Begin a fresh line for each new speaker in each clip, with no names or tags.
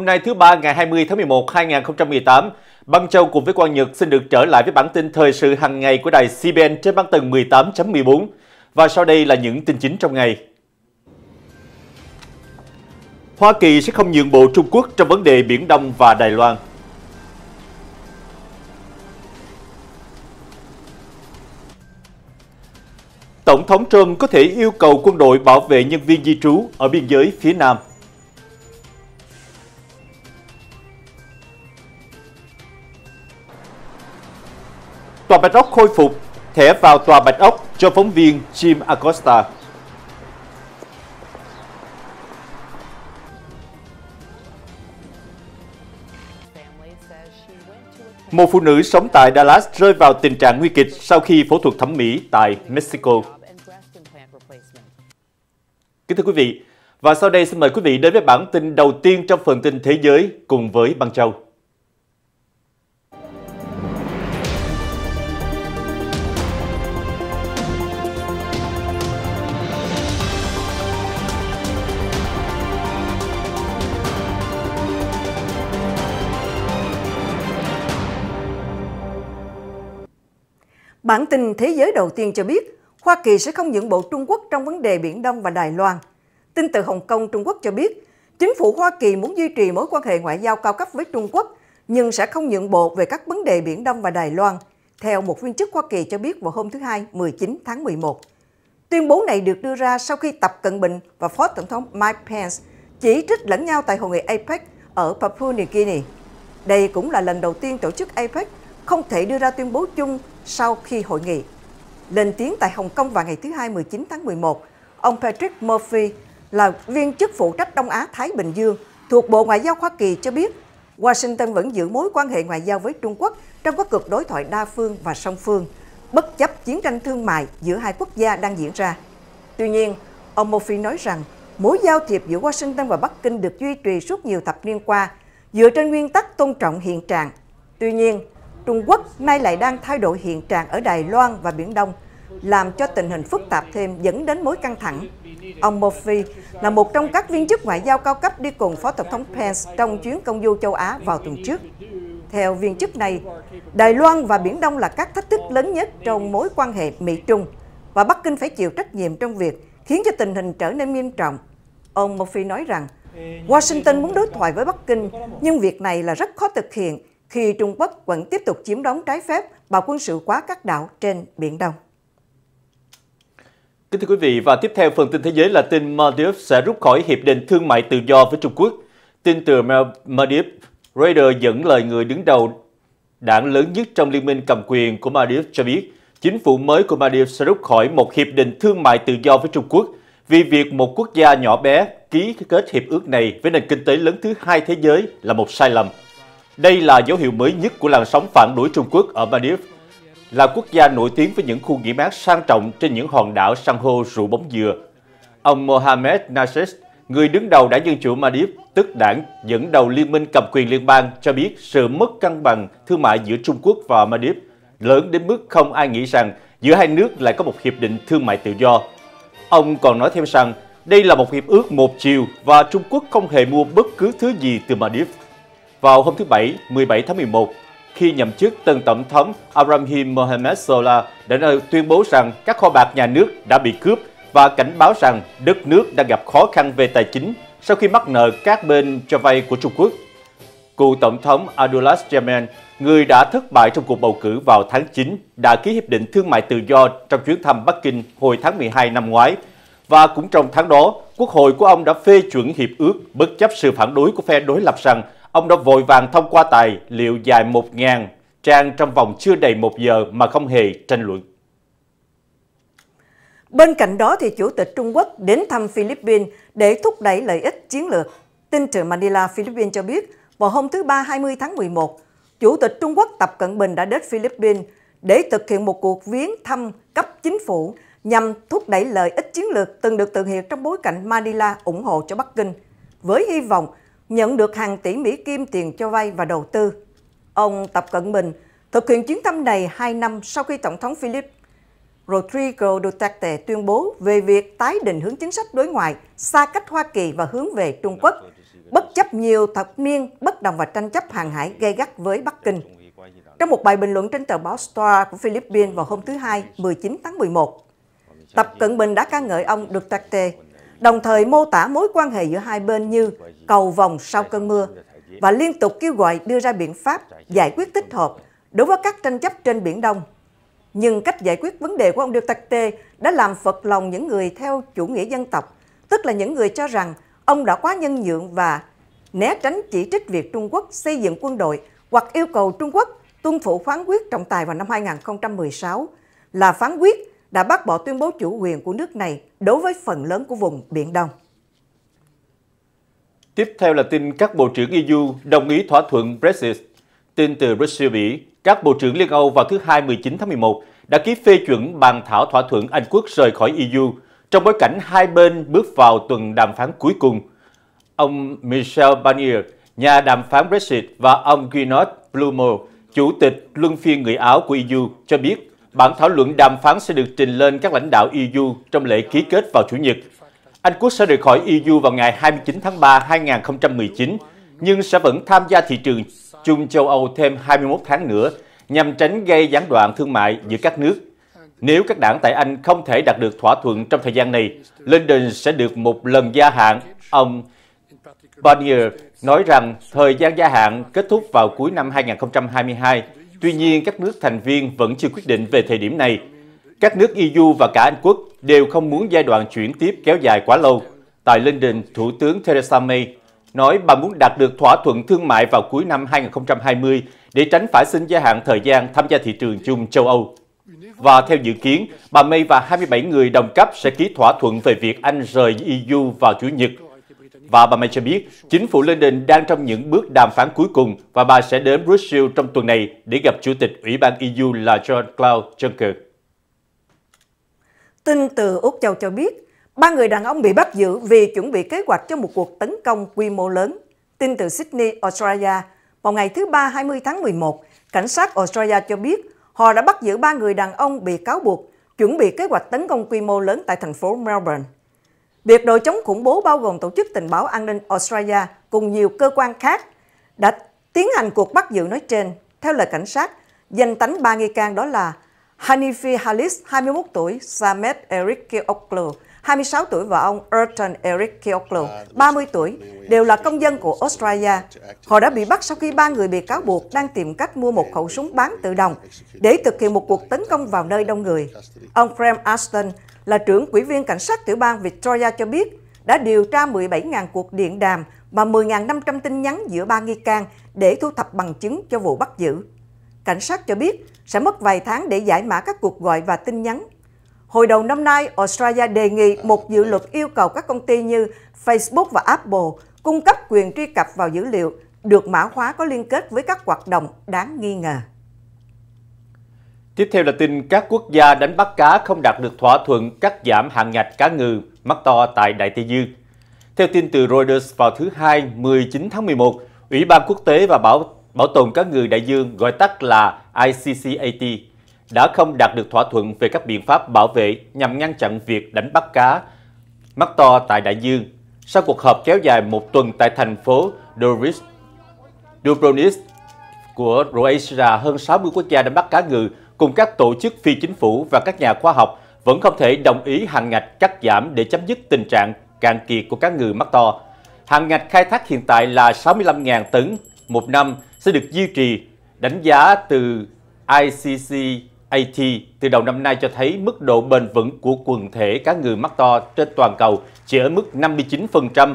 Hôm nay thứ ba ngày 20 tháng 11 2018, Băng Châu cùng với Quang Nhật xin được trở lại với bản tin thời sự hàng ngày của đài CBN trên băng tầng 18.14. Và sau đây là những tin chính trong ngày. Hoa Kỳ sẽ không nhượng bộ Trung Quốc trong vấn đề Biển Đông và Đài Loan. Tổng thống Trump có thể yêu cầu quân đội bảo vệ nhân viên di trú ở biên giới phía Nam. Tòa Bạch Ốc khôi phục, thẻ vào Tòa Bạch Ốc cho phóng viên Jim Acosta. Một phụ nữ sống tại Dallas rơi vào tình trạng nguy kịch sau khi phẫu thuật thẩm mỹ tại Mexico. Kính thưa quý vị, và sau đây xin mời quý vị đến với bản tin đầu tiên trong phần tin thế giới cùng với Băng Châu.
Bản tin thế giới đầu tiên cho biết, Hoa Kỳ sẽ không nhượng bộ Trung Quốc trong vấn đề Biển Đông và Đài Loan. Tin từ Hồng Kông, Trung Quốc cho biết, chính phủ Hoa Kỳ muốn duy trì mối quan hệ ngoại giao cao cấp với Trung Quốc, nhưng sẽ không nhượng bộ về các vấn đề Biển Đông và Đài Loan, theo một viên chức Hoa Kỳ cho biết vào hôm thứ Hai 19 tháng 11. Tuyên bố này được đưa ra sau khi Tập Cận Bình và Phó Tổng thống Mike Pence chỉ trích lẫn nhau tại Hội nghị APEC ở Papua New Guinea. Đây cũng là lần đầu tiên tổ chức APEC không thể đưa ra tuyên bố chung sau khi hội nghị. Lên tiếng tại Hồng Kông vào ngày thứ Hai 19 tháng 11, ông Patrick Murphy là viên chức phụ trách Đông Á Thái Bình Dương thuộc Bộ Ngoại giao Hoa Kỳ cho biết Washington vẫn giữ mối quan hệ ngoại giao với Trung Quốc trong các cuộc đối thoại đa phương và song phương, bất chấp chiến tranh thương mại giữa hai quốc gia đang diễn ra. Tuy nhiên, ông Murphy nói rằng mối giao thiệp giữa Washington và Bắc Kinh được duy trì suốt nhiều thập niên qua dựa trên nguyên tắc tôn trọng hiện trạng. Tuy nhiên, Trung Quốc nay lại đang thay đổi hiện trạng ở Đài Loan và Biển Đông, làm cho tình hình phức tạp thêm dẫn đến mối căng thẳng. Ông Murphy là một trong các viên chức ngoại giao cao cấp đi cùng Phó Tổng thống Pence trong chuyến công du châu Á vào tuần trước. Theo viên chức này, Đài Loan và Biển Đông là các thách thức lớn nhất trong mối quan hệ Mỹ-Trung và Bắc Kinh phải chịu trách nhiệm trong việc khiến cho tình hình trở nên nghiêm trọng. Ông Murphy nói rằng, Washington muốn đối thoại với Bắc Kinh, nhưng việc này là rất khó thực hiện khi Trung Quốc vẫn tiếp tục chiếm đóng trái phép và quân sự quá các đảo trên Biển Đông.
Kính thưa quý vị, và tiếp theo phần tin thế giới là tin Maldives sẽ rút khỏi Hiệp định Thương mại Tự do với Trung Quốc. Tin từ Maldives, Reuters dẫn lời người đứng đầu đảng lớn nhất trong liên minh cầm quyền của Maldives cho biết, chính phủ mới của Maldives sẽ rút khỏi một hiệp định thương mại tự do với Trung Quốc vì việc một quốc gia nhỏ bé ký kết hiệp ước này với nền kinh tế lớn thứ hai thế giới là một sai lầm. Đây là dấu hiệu mới nhất của làn sóng phản đối Trung Quốc ở Maldives, là quốc gia nổi tiếng với những khu nghỉ mát sang trọng trên những hòn đảo san hô rượu bóng dừa. Ông Mohamed Nasheed, người đứng đầu đảng Dân Chủ Maldives, tức đảng dẫn đầu liên minh cầm quyền liên bang, cho biết sự mất cân bằng thương mại giữa Trung Quốc và Maldives lớn đến mức không ai nghĩ rằng giữa hai nước lại có một hiệp định thương mại tự do. Ông còn nói thêm rằng đây là một hiệp ước một chiều và Trung Quốc không hề mua bất cứ thứ gì từ Maldives vào hôm thứ Bảy 17 tháng 11 khi nhậm chức tân tổng thống Abraham Mohamed Solah đã tuyên bố rằng các kho bạc nhà nước đã bị cướp và cảnh báo rằng đất nước đang gặp khó khăn về tài chính sau khi mắc nợ các bên cho vay của Trung Quốc. Cựu Tổng thống Adulas Jamal, người đã thất bại trong cuộc bầu cử vào tháng 9, đã ký hiệp định thương mại tự do trong chuyến thăm Bắc Kinh hồi tháng 12 năm ngoái. Và cũng trong tháng đó, Quốc hội của ông đã phê chuẩn hiệp ước bất chấp sự phản đối của phe đối lập rằng ông đã vội vàng thông qua tài liệu dài 1.000 trang trong vòng chưa đầy một giờ mà không hề tranh luận.
Bên cạnh đó thì Chủ tịch Trung Quốc đến thăm Philippines để thúc đẩy lợi ích chiến lược. Tin trưởng Manila, Philippines cho biết, vào hôm thứ Ba 20 tháng 11, Chủ tịch Trung Quốc Tập Cận Bình đã đến Philippines để thực hiện một cuộc viếng thăm cấp chính phủ nhằm thúc đẩy lợi ích chiến lược từng được thực hiện trong bối cảnh Manila ủng hộ cho Bắc Kinh, với hy vọng nhận được hàng tỷ Mỹ Kim tiền cho vay và đầu tư. Ông Tập Cận Bình thực hiện chuyến thăm này 2 năm sau khi Tổng thống Philip Rodrigo Duterte tuyên bố về việc tái định hướng chính sách đối ngoại xa cách Hoa Kỳ và hướng về Trung Quốc, bất chấp nhiều thập niên bất đồng và tranh chấp hàng hải gây gắt với Bắc Kinh. Trong một bài bình luận trên tờ báo Star của Philippines vào hôm thứ Hai, 19 tháng 11, Tập Cận Bình đã ca ngợi ông Duterte đồng thời mô tả mối quan hệ giữa hai bên như cầu vòng sau cơn mưa và liên tục kêu gọi đưa ra biện pháp giải quyết thích hợp đối với các tranh chấp trên Biển Đông. Nhưng cách giải quyết vấn đề của ông Duterte đã làm phật lòng những người theo chủ nghĩa dân tộc, tức là những người cho rằng ông đã quá nhân nhượng và né tránh chỉ trích việc Trung Quốc xây dựng quân đội hoặc yêu cầu Trung Quốc tuân thủ phán quyết trọng tài vào năm 2016 là phán quyết đã bác bỏ tuyên bố chủ quyền của nước này đối với phần lớn của vùng Biển Đông.
Tiếp theo là tin các bộ trưởng EU đồng ý thỏa thuận Brexit. Tin từ Brussels Bỉ, các bộ trưởng Liên Âu vào thứ Hai 19 tháng 11 đã ký phê chuẩn bàn thảo thỏa thuận Anh Quốc rời khỏi EU trong bối cảnh hai bên bước vào tuần đàm phán cuối cùng. Ông Michel Barnier, nhà đàm phán Brexit và ông Gernot Blumo, chủ tịch luân phiên người Áo của EU cho biết bản thảo luận đàm phán sẽ được trình lên các lãnh đạo EU trong lễ ký kết vào Chủ nhật. Anh Quốc sẽ rời khỏi EU vào ngày 29 tháng 3 2019, nhưng sẽ vẫn tham gia thị trường chung châu Âu thêm 21 tháng nữa nhằm tránh gây gián đoạn thương mại giữa các nước. Nếu các đảng tại Anh không thể đạt được thỏa thuận trong thời gian này, London sẽ được một lần gia hạn. Ông Barnier nói rằng thời gian gia hạn kết thúc vào cuối năm 2022 Tuy nhiên, các nước thành viên vẫn chưa quyết định về thời điểm này. Các nước EU và cả Anh Quốc đều không muốn giai đoạn chuyển tiếp kéo dài quá lâu. Tại London, Thủ tướng Theresa May nói bà muốn đạt được thỏa thuận thương mại vào cuối năm 2020 để tránh phải xin gia hạn thời gian tham gia thị trường chung châu Âu. Và theo dự kiến, bà May và 27 người đồng cấp sẽ ký thỏa thuận về việc Anh rời EU vào Chủ nhật và bà May cho biết chính phủ London đang trong những bước đàm phán cuối cùng và bà sẽ đến Brussels trong tuần này để gặp Chủ tịch Ủy ban EU là John Claude Juncker.
Tin từ Úc Châu cho biết, ba người đàn ông bị bắt giữ vì chuẩn bị kế hoạch cho một cuộc tấn công quy mô lớn. Tin từ Sydney, Australia, vào ngày thứ Ba 20 tháng 11, cảnh sát Australia cho biết họ đã bắt giữ ba người đàn ông bị cáo buộc chuẩn bị kế hoạch tấn công quy mô lớn tại thành phố Melbourne biệt đội chống khủng bố bao gồm Tổ chức Tình báo An ninh Australia cùng nhiều cơ quan khác đã tiến hành cuộc bắt giữ nói trên. Theo lời cảnh sát, danh tánh ba nghi can đó là Hanifi Halis, 21 tuổi, Samet Eric Kioklu, 26 tuổi và ông Erton Eric Kioklu, 30 tuổi, đều là công dân của Australia. Họ đã bị bắt sau khi ba người bị cáo buộc đang tìm cách mua một khẩu súng bán tự động để thực hiện một cuộc tấn công vào nơi đông người. Ông Graham Aston là trưởng quỹ viên cảnh sát tiểu bang Victoria cho biết đã điều tra 17.000 cuộc điện đàm và 10.500 tin nhắn giữa ba nghi can để thu thập bằng chứng cho vụ bắt giữ. Cảnh sát cho biết sẽ mất vài tháng để giải mã các cuộc gọi và tin nhắn. Hồi đầu năm nay, Australia đề nghị một dự luật yêu cầu các công ty như Facebook và Apple cung cấp quyền truy cập vào dữ liệu được mã hóa có liên kết với các hoạt động đáng nghi ngờ.
Tiếp theo là tin các quốc gia đánh bắt cá không đạt được thỏa thuận cắt giảm hạn ngạch cá ngừ mắc to tại Đại Tây Dương. Theo tin từ Reuters vào thứ Hai 19 tháng 11, Ủy ban Quốc tế và Bảo Bảo tồn cá ngừ đại dương gọi tắt là ICCAT đã không đạt được thỏa thuận về các biện pháp bảo vệ nhằm ngăn chặn việc đánh bắt cá mắc to tại đại dương sau cuộc họp kéo dài một tuần tại thành phố Doris, Dubrovnik của Croatia, hơn 60 quốc gia đánh bắt cá ngừ cùng các tổ chức phi chính phủ và các nhà khoa học vẫn không thể đồng ý hàng ngạch cắt giảm để chấm dứt tình trạng cạn kiệt của cá ngừ mắc to. Hàng ngạch khai thác hiện tại là 65.000 tấn một năm sẽ được duy trì. Đánh giá từ ICCAT từ đầu năm nay cho thấy mức độ bền vững của quần thể cá ngừ mắc to trên toàn cầu chỉ ở mức 59%.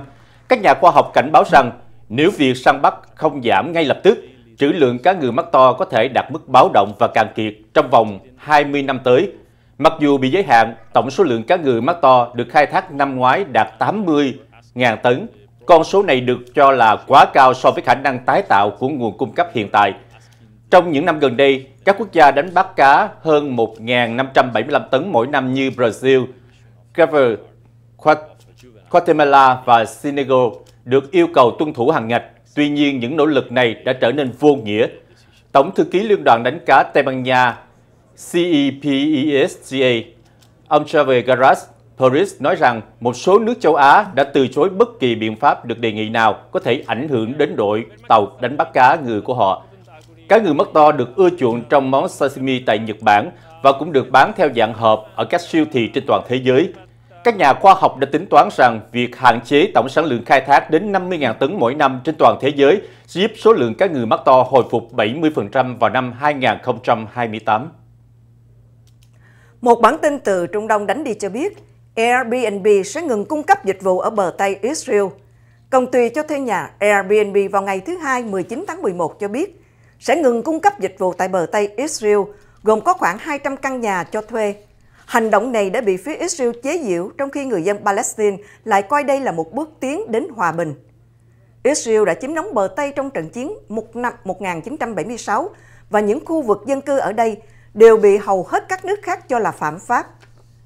Các nhà khoa học cảnh báo rằng nếu việc săn bắt không giảm ngay lập tức trữ lượng cá ngừ mắt to có thể đạt mức báo động và cạn kiệt trong vòng 20 năm tới. Mặc dù bị giới hạn, tổng số lượng cá ngừ mắt to được khai thác năm ngoái đạt 80.000 tấn. Con số này được cho là quá cao so với khả năng tái tạo của nguồn cung cấp hiện tại. Trong những năm gần đây, các quốc gia đánh bắt cá hơn 1.575 tấn mỗi năm như Brazil, Guatemala và Senegal được yêu cầu tuân thủ hàng ngạch Tuy nhiên, những nỗ lực này đã trở nên vô nghĩa. Tổng thư ký Liên đoàn đánh cá Tây Ban Nha CEPESGA, ông Javier Garas Paris nói rằng một số nước châu Á đã từ chối bất kỳ biện pháp được đề nghị nào có thể ảnh hưởng đến đội tàu đánh bắt cá ngừ của họ. Cá ngừ mất to được ưa chuộng trong món sashimi tại Nhật Bản và cũng được bán theo dạng hộp ở các siêu thị trên toàn thế giới các nhà khoa học đã tính toán rằng việc hạn chế tổng sản lượng khai thác đến 50.000 tấn mỗi năm trên toàn thế giới sẽ giúp số lượng cá ngừ mắc to hồi phục 70% vào năm 2028.
Một bản tin từ Trung Đông đánh đi cho biết, Airbnb sẽ ngừng cung cấp dịch vụ ở bờ Tây Israel. Công ty cho thuê nhà Airbnb vào ngày thứ Hai 19 tháng 11 cho biết sẽ ngừng cung cấp dịch vụ tại bờ Tây Israel, gồm có khoảng 200 căn nhà cho thuê Hành động này đã bị phía Israel chế giễu trong khi người dân Palestine lại coi đây là một bước tiến đến hòa bình. Israel đã chiếm đóng bờ Tây trong trận chiến một năm 1976 và những khu vực dân cư ở đây đều bị hầu hết các nước khác cho là phạm pháp.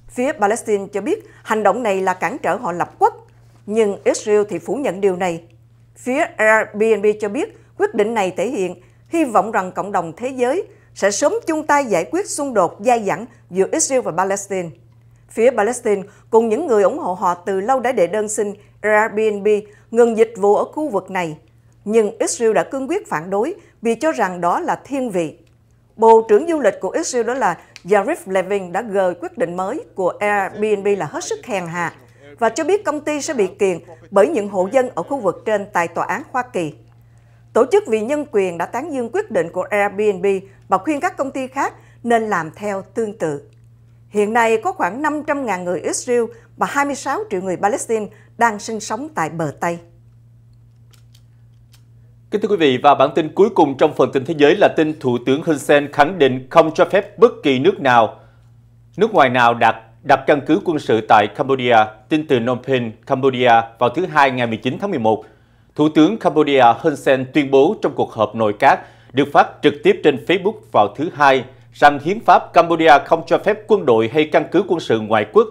Phía Palestine cho biết hành động này là cản trở họ lập quốc, nhưng Israel thì phủ nhận điều này. Phía Airbnb cho biết quyết định này thể hiện hy vọng rằng cộng đồng thế giới sẽ sớm chung tay giải quyết xung đột dai dẳng giữa Israel và Palestine. Phía Palestine cùng những người ủng hộ họ từ lâu đã đệ đơn xin Airbnb ngừng dịch vụ ở khu vực này. Nhưng Israel đã cương quyết phản đối vì cho rằng đó là thiên vị. Bộ trưởng du lịch của Israel đó là Yarif Levin đã gợi quyết định mới của Airbnb là hết sức hèn hạ và cho biết công ty sẽ bị kiện bởi những hộ dân ở khu vực trên tại tòa án Hoa Kỳ. Tổ chức vì nhân quyền đã tán dương quyết định của Airbnb và khuyên các công ty khác nên làm theo tương tự. Hiện nay có khoảng 500.000 người Israel và 26 triệu người Palestine đang sinh sống tại bờ Tây.
Kính thưa quý vị, và bản tin cuối cùng trong phần tin thế giới là tin Thủ tướng Hun Sen khẳng định không cho phép bất kỳ nước nào, nước ngoài nào đặt đặt căn cứ quân sự tại Cambodia, tin từ Phnom Penh, Cambodia vào thứ Hai ngày 19 tháng 11. Thủ tướng Cambodia Hun Sen tuyên bố trong cuộc họp nội các được phát trực tiếp trên Facebook vào thứ Hai rằng hiến pháp Cambodia không cho phép quân đội hay căn cứ quân sự ngoại quốc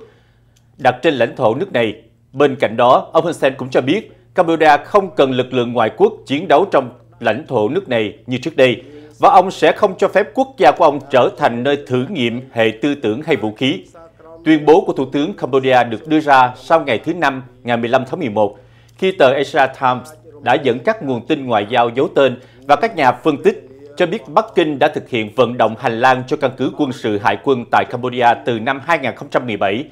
đặt trên lãnh thổ nước này. Bên cạnh đó, ông Hun Sen cũng cho biết Cambodia không cần lực lượng ngoại quốc chiến đấu trong lãnh thổ nước này như trước đây và ông sẽ không cho phép quốc gia của ông trở thành nơi thử nghiệm hệ tư tưởng hay vũ khí. Tuyên bố của Thủ tướng Cambodia được đưa ra sau ngày thứ Năm, ngày 15 tháng 11, khi tờ Asia Times đã dẫn các nguồn tin ngoại giao giấu tên và các nhà phân tích cho biết Bắc Kinh đã thực hiện vận động hành lang cho căn cứ quân sự hải quân tại Cambodia từ năm 2017,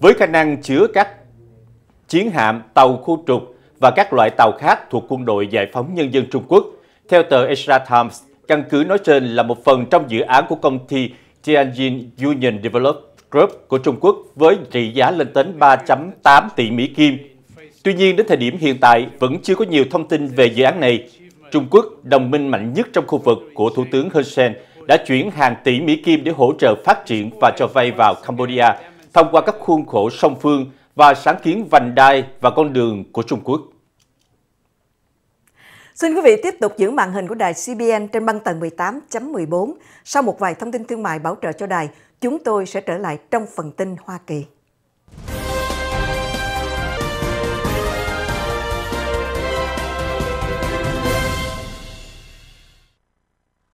với khả năng chứa các chiến hạm, tàu khu trục và các loại tàu khác thuộc quân đội giải phóng nhân dân Trung Quốc. Theo tờ Asia Times, căn cứ nói trên là một phần trong dự án của công ty Tianjin Union Development Group của Trung Quốc với trị giá lên tới 3.8 tỷ Mỹ Kim Tuy nhiên, đến thời điểm hiện tại, vẫn chưa có nhiều thông tin về dự án này. Trung Quốc, đồng minh mạnh nhất trong khu vực của Thủ tướng Hun Sen, đã chuyển hàng tỷ Mỹ Kim để hỗ trợ phát triển và cho vay vào Cambodia thông qua các khuôn khổ song phương và sáng kiến vành đai và con đường của Trung Quốc.
Xin quý vị tiếp tục giữ màn hình của đài CBN trên băng tầng 18.14. Sau một vài thông tin thương mại bảo trợ cho đài, chúng tôi sẽ trở lại trong phần tin Hoa Kỳ.